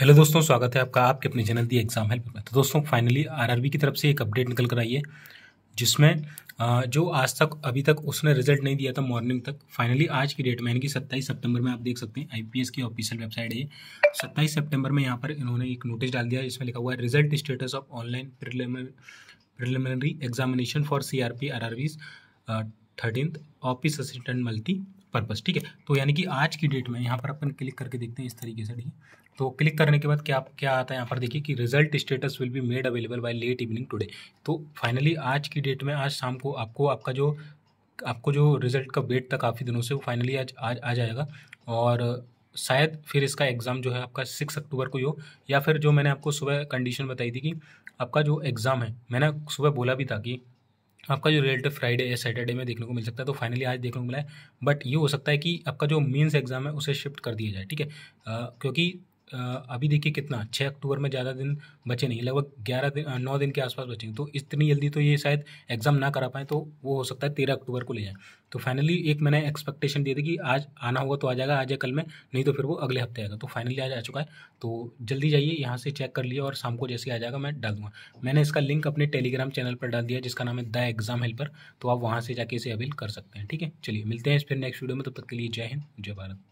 hello दोस्तों स्वागत है आपका आपके अपने चैनल दी एग्जाम हेल्प में तो दोस्तों फाइनली आरआरबी की तरफ से एक अपडेट निकल कर आई है जिसमें जो आज तक अभी तक उसने रिजल्ट नहीं दिया था मॉर्निंग तक फाइनली आज की डेट में यानी कि सत्ताईस सितंबर में आप देख सकते हैं आईपीएस की ऑफिशियल वेबसाइट है सत्ताईस सेप्टेम्बर में यहाँ पर इन्होंने एक नोटिस डाल दिया जिसमें लिखा हुआ है result status of online preliminary examination for C R P R R Bs thirteen office assistant multipurpose ठीक है तो यानी कि आज की डेट में यहाँ पर अपन क्लिक करके देखते हैं इस तरीके से ठीक है तो क्लिक करने के बाद क्या क्या आता है यहाँ पर देखिए कि result status will be made available by late evening today तो फाइनली आज की डेट में आज शाम को आपको आपका जो आपको जो रिजल्ट का वेट था काफ़ी दिनों से वो फाइनली आज आज आ जाएगा और शायद फिर इसका एग्ज़ाम जो है आपका सिक्स अक्टूबर को ही हो या फिर जो मैंने आपको सुबह कंडीशन बताई थी कि आपका जो एग्ज़ाम है मैंने सुबह बोला भी था कि आपका जो रिलेटिव फ्राइडे या सैटरडे में देखने को मिल सकता है तो फाइनली आज देखने को मिला है बट ये हो सकता है कि आपका जो मेंस एग्ज़ाम है उसे शिफ्ट कर दिया जाए ठीक है क्योंकि अभी देखिए कितना छः अक्टूबर में ज़्यादा दिन बचे नहीं लगभग ग्यारह दिन नौ दिन के आसपास बचेंगे तो इतनी जल्दी तो ये शायद एग्ज़ाम ना करा पाएँ तो वो हो सकता है तेरह अक्टूबर को ले जाएँ तो फाइनली एक मैंने एक्सपेक्टेशन दी थी कि आज आना होगा तो आ जाएगा आज या कल में नहीं तो फिर वो अगले हफ्ते आएगा तो फाइनली आज आ चुका है तो जल्दी जाइए यहाँ से चेक कर लिया और शाम को जैसे आ जाएगा मैं डाल दूँगा मैंने इसका लिंक अपने टेलीग्राम चैनल पर डाल दिया जिसका नाम है द एग्ज़ाम हेल्पर तो आप वहाँ से जाके इसे अवेल कर सकते हैं ठीक है चलिए मिलते हैं फिर नेक्स्ट वीडियो में तब तक के लिए जय हिंद जय भारत